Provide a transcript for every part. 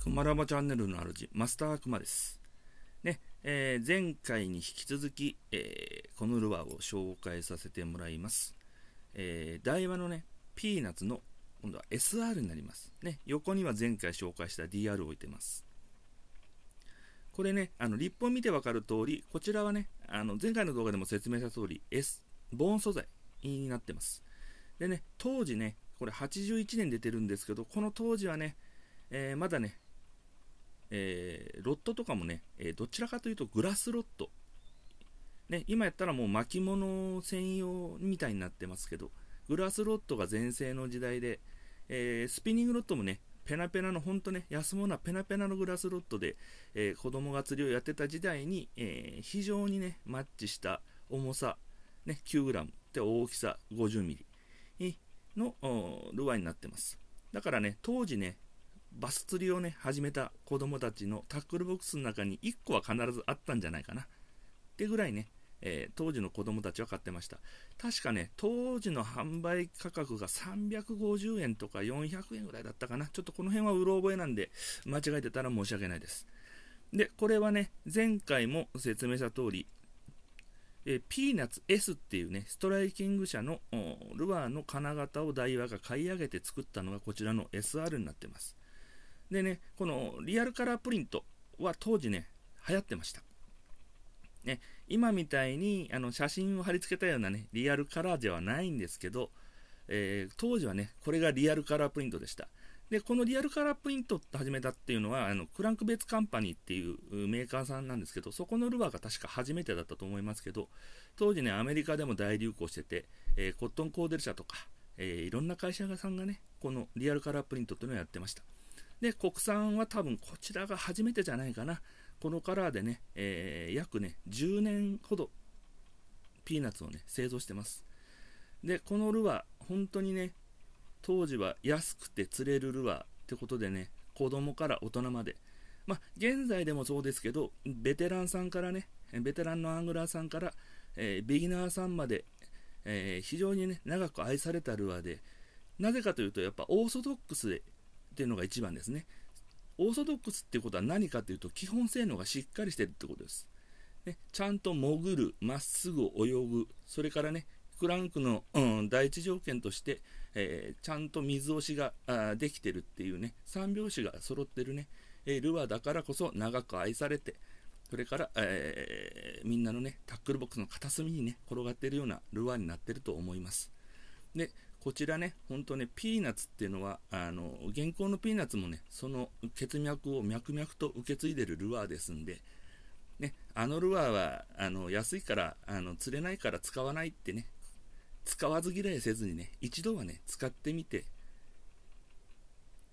くまらばチャンネルの主、マスターくまです。ね、えー、前回に引き続き、えー、このルアーを紹介させてもらいます。えー、台湾のね、ピーナッツの、今度は SR になります。ね、横には前回紹介した DR を置いてます。これね、あの、立本見てわかる通り、こちらはね、あの、前回の動画でも説明した通り、S、ボーン素材になってます。でね、当時ね、これ81年出てるんですけど、この当時はね、えー、まだね、えー、ロットとかもね、えー、どちらかというとグラスロット。ね、今やったらもう巻物専用みたいになってますけど、グラスロットが全盛の時代で、えー、スピニングロットもね、ペナペナの、ほんとね、安物なペナペナのグラスロットで、えー、子供が釣りをやってた時代に、えー、非常にね、マッチした重さ、ね、9g で大きさ 50mm のルアーになってます。だからね、当時ね、バス釣りをね、始めた子供たちのタックルボックスの中に1個は必ずあったんじゃないかな。ってぐらいね、えー、当時の子供たちは買ってました。確かね、当時の販売価格が350円とか400円ぐらいだったかな。ちょっとこの辺はうろ覚えなんで、間違えてたら申し訳ないです。で、これはね、前回も説明した通り、えー、ピーナッツ S っていうね、ストライキング社のルアーの金型をダイワが買い上げて作ったのがこちらの SR になってます。でね、このリアルカラープリントは当時ね、流行ってました。ね、今みたいにあの写真を貼り付けたようなね、リアルカラーではないんですけど、えー、当時はね、これがリアルカラープリントでした。で、このリアルカラープリントって始めたっていうのは、あの、クランクベッツカンパニーっていうメーカーさんなんですけど、そこのルアーが確か初めてだったと思いますけど、当時ね、アメリカでも大流行してて、えー、コットンコーデル社とか、えー、いろんな会社さんがね、このリアルカラープリントっていうのをやってました。で、国産は多分こちらが初めてじゃないかな。このカラーでね、えー、約ね、10年ほどピーナッツをね、製造してます。で、このルアー、本当にね、当時は安くて釣れるルアーってことでね、子供から大人まで、まあ、現在でもそうですけど、ベテランさんからね、ベテランのアングラーさんから、えー、ビギナーさんまで、えー、非常にね、長く愛されたルアーで、なぜかというと、やっぱオーソドックスでっていうのが一番ですね。オーソドックスっていうことは何かというと、基本性能がしっかりしてるってことです。ね、ちゃんと潜る、まっすぐ泳ぐ、それからね、クランクの、うん、第一条件として、えー、ちゃんと水押しがあできてるっていうね、3拍子が揃ってるね、えー、ルアーだからこそ長く愛されて、それから、えー、みんなのね、タックルボックスの片隅にね、転がってるようなルアーになってると思います。で、こちらね、本当ね、ピーナッツっていうのは、あの、現行のピーナッツもね、その血脈を脈々と受け継いでるルアーですんで、ね、あのルアーは、あの、安いから、あの、釣れないから使わないってね、使わず嫌いせずにね、一度はね、使ってみて、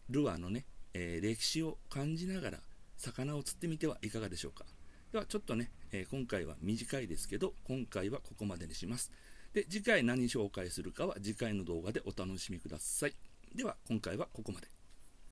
ルアーのね、えー、歴史を感じながら、魚を釣ってみてはいかがでしょうか。では、ちょっとね、えー、今回は短いですけど、今回はここまでにします。で、次回何紹介するかは次回の動画でお楽しみください。では、今回はここまで。